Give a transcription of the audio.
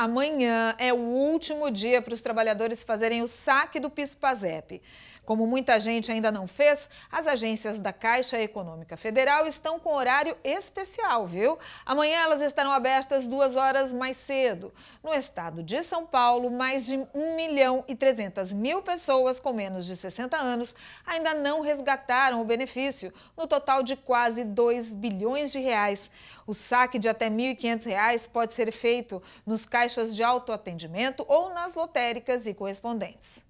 Amanhã é o último dia para os trabalhadores fazerem o saque do PIS/PASEP. Como muita gente ainda não fez, as agências da Caixa Econômica Federal estão com horário especial, viu? Amanhã elas estarão abertas duas horas mais cedo. No estado de São Paulo, mais de 1 milhão e 300 mil pessoas com menos de 60 anos ainda não resgataram o benefício, no total de quase 2 bilhões de reais. O saque de até R$ 1.500 pode ser feito nos caixas caixas de autoatendimento ou nas lotéricas e correspondentes.